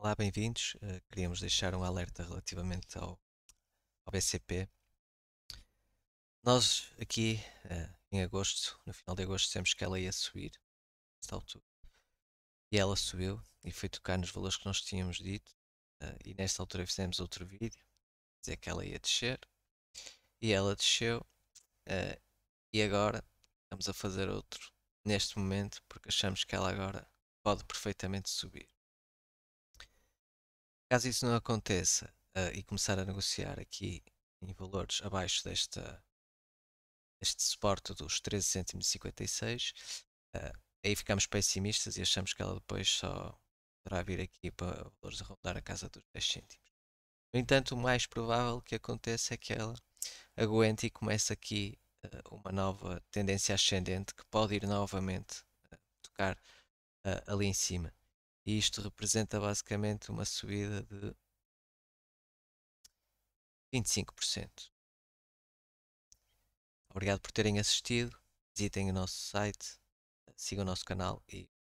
Olá, bem-vindos. Uh, queríamos deixar um alerta relativamente ao, ao BCP. Nós aqui uh, em agosto, no final de agosto, dissemos que ela ia subir nesta altura. E ela subiu e foi tocar nos valores que nós tínhamos dito. Uh, e nesta altura fizemos outro vídeo, dizer que ela ia descer. E ela desceu. e agora estamos a fazer outro neste momento porque achamos que ela agora pode perfeitamente subir Caso isso não aconteça uh, e começar a negociar aqui em valores abaixo desta, deste suporte dos 13,56 uh, ah, aí ficamos pessimistas e achamos que ela depois só poderá vir aqui para valores a rondar a casa dos 10 cêntimos. No entanto, o mais provável que aconteça é que ela aguente e comece aqui uh, uma nova tendência ascendente que pode ir novamente uh, tocar uh, ali em cima. E isto representa basicamente uma subida de 25%. Obrigado por terem assistido. Visitem o nosso site, sigam o nosso canal e